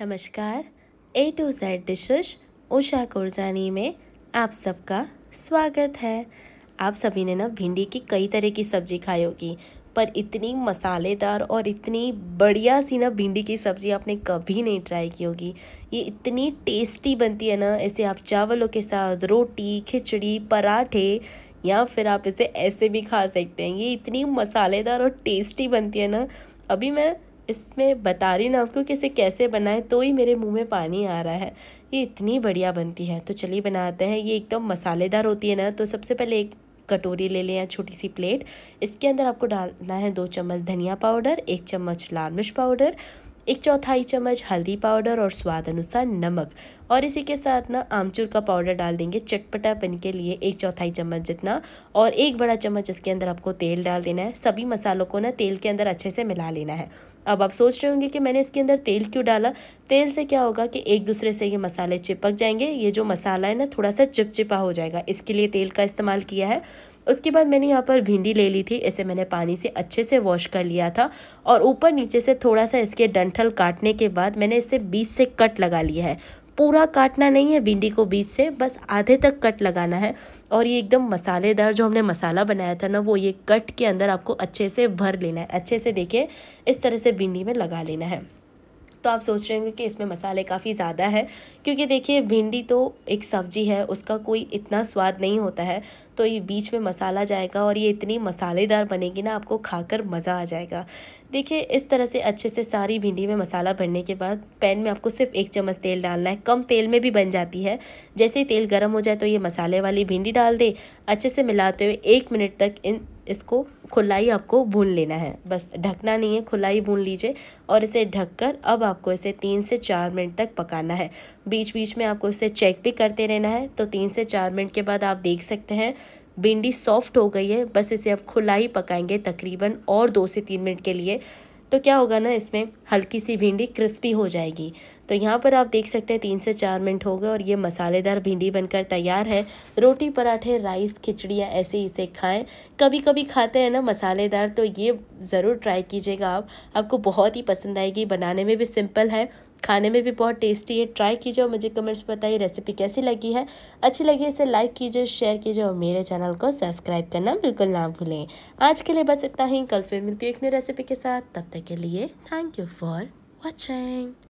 नमस्कार A to Z dishes Usha Kurjani में आप सबका स्वागत है आप सभी ने ना भिंडी की कई तरह की सब्ज़ी खाई होगी पर इतनी मसालेदार और इतनी बढ़िया सी ना भिंडी की सब्ज़ी आपने कभी नहीं ट्राई की होगी ये इतनी टेस्टी बनती है ना ऐसे आप चावलों के साथ रोटी खिचड़ी पराठे या फिर आप इसे ऐसे भी खा सकते हैं ये इतनी मसालेदार और टेस्टी बनती है ना अभी मैं इसमें बता रही ना आपको कि इसे कैसे बनाएं तो ही मेरे मुंह में पानी आ रहा है ये इतनी बढ़िया बनती है तो चलिए बनाते हैं ये एकदम मसालेदार होती है ना तो सबसे पहले एक कटोरी ले लें या छोटी सी प्लेट इसके अंदर आपको डालना है दो चम्मच धनिया पाउडर एक चम्मच लाल मिर्च पाउडर एक चौथाई चम्मच हल्दी पाउडर और स्वाद अनुसार नमक और इसी के साथ ना आमचूर का पाउडर डाल देंगे चटपटापन के लिए एक चौथाई चम्मच जितना और एक बड़ा चम्मच इसके अंदर आपको तेल डाल देना है सभी मसालों को ना तेल के अंदर अच्छे से मिला लेना है अब आप सोच रहे होंगे कि मैंने इसके अंदर तेल क्यों डाला तेल से क्या होगा कि एक दूसरे से ये मसाले चिपक जाएंगे ये जो मसाला है ना थोड़ा सा चिपचिपा हो जाएगा इसके लिए तेल का इस्तेमाल किया है उसके बाद मैंने यहाँ पर भिंडी ले ली थी इसे मैंने पानी से अच्छे से वॉश कर लिया था और ऊपर नीचे से थोड़ा सा इसके डंठल काटने के बाद मैंने इसे बीच से कट लगा लिया है पूरा काटना नहीं है भिंडी को बीच से बस आधे तक कट लगाना है और ये एकदम मसालेदार जो हमने मसाला बनाया था ना वो ये कट के अंदर आपको अच्छे से भर लेना है अच्छे से देखिए इस तरह से भिंडी में लगा लेना है तो आप सोच रहे होंगे कि इसमें मसाले काफ़ी ज़्यादा है क्योंकि देखिए भिंडी तो एक सब्जी है उसका कोई इतना स्वाद नहीं होता है तो ये बीच में मसाला जाएगा और ये इतनी मसालेदार बनेगी ना आपको खाकर मज़ा आ जाएगा देखिए इस तरह से अच्छे से सारी भिंडी में मसाला भरने के बाद पैन में आपको सिर्फ एक चम्मच तेल डालना है कम तेल में भी बन जाती है जैसे ही तेल गर्म हो जाए तो ये मसाले वाली भिंडी डाल दे अच्छे से मिलाते हुए एक मिनट तक इन इसको खुलाई आपको भून लेना है बस ढकना नहीं है खुलाई भून लीजिए और इसे ढककर अब आपको इसे तीन से चार मिनट तक पकाना है बीच बीच में आपको इसे चेक भी करते रहना है तो तीन से चार मिनट के बाद आप देख सकते हैं भिंडी सॉफ्ट हो गई है बस इसे आप खुलाई पकाएंगे तकरीबन और दो से तीन मिनट के लिए तो क्या होगा ना इसमें हल्की सी भिंडी क्रिस्पी हो जाएगी तो यहाँ पर आप देख सकते हैं तीन से चार मिनट हो गए और ये मसालेदार भिंडी बनकर तैयार है रोटी पराठे राइस खिचड़ी या ऐसे इसे खाएं कभी कभी खाते हैं ना मसालेदार तो ये ज़रूर ट्राई कीजिएगा आप आपको बहुत ही पसंद आएगी बनाने में भी सिंपल है खाने में भी बहुत टेस्टी है ट्राई कीजिए और मुझे कमेंट्स बताइए रेसिपी कैसी लगी है अच्छी लगी इसे लाइक कीजिए शेयर कीजिए और मेरे चैनल को सब्सक्राइब करना बिल्कुल ना भूलें आज के लिए बस इतना ही कल फिर मिलती है एक नई रेसिपी के साथ तब तक के लिए थैंक यू फॉर वॉचिंग